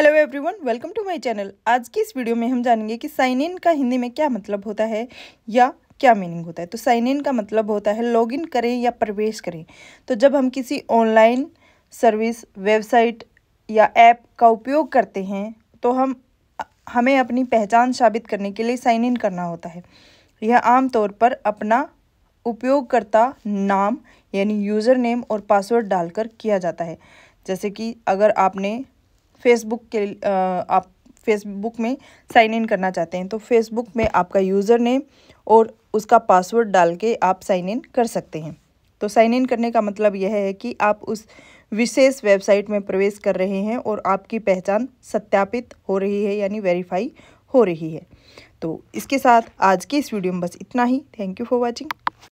hello everyone welcome to my channel आज की इस वीडियो में हम जानेंगे कि साइन इन का हिंदी में क्या मतलब होता है या क्या मीनिंग होता है तो साइन इन का मतलब होता है लॉगिन करें या प्रवेश करें तो जब हम किसी ऑनलाइन सर्विस वेबसाइट या ऐप का उपयोग करते हैं तो हम हमें अपनी पहचान साबित करने के लिए साइन इन करना होता है यह आमतौर पर अपना उपयोगकर्ता नाम यानी यूज़र नेम और पासवर्ड डालकर किया जाता है जैसे कि अगर आपने फेसबुक के आप फेसबुक में साइन इन करना चाहते हैं तो फेसबुक में आपका यूज़र नेम और उसका पासवर्ड डाल के आप साइन इन कर सकते हैं तो साइन इन करने का मतलब यह है कि आप उस विशेष वेबसाइट में प्रवेश कर रहे हैं और आपकी पहचान सत्यापित हो रही है यानी वेरीफाई हो रही है तो इसके साथ आज की इस वीडियो में बस इतना ही थैंक यू फॉर वॉचिंग